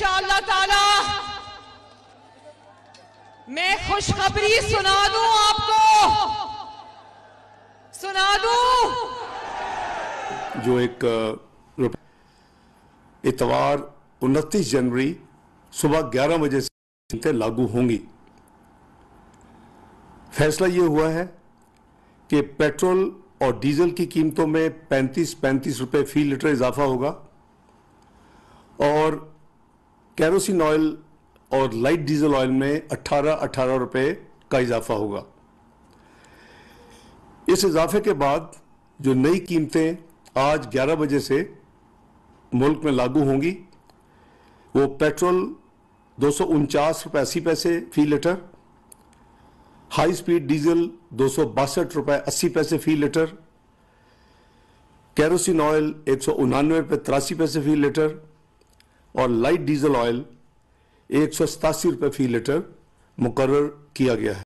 इंशाला ताला मैं खुशखबरी सुना दूं आपको सुना दूं जो एक इतवार 29 जनवरी सुबह 11 बजे से लागू होंगी फैसला ये हुआ है कि पेट्रोल और डीजल की कीमतों में 35 पैंतीस रुपए फी लीटर इजाफा होगा और कैरोसिन ऑयल और लाइट डीजल ऑयल में 18 18 रुपए का इजाफा होगा इस इजाफे के बाद जो नई कीमतें आज 11 बजे से मुल्क में लागू होंगी वो पेट्रोल दो सौ उनचास अस्सी पैसे फी लीटर हाई स्पीड डीजल दो सौ बासठ रुपये अस्सी पैसे फी लीटर कैरोसिन ऑयल एक सौ उनानवे रुपये तिरासी पैसे फी लीटर और लाइट डीजल ऑयल एक सौ सतासी रुपये फी लीटर मुकर किया गया है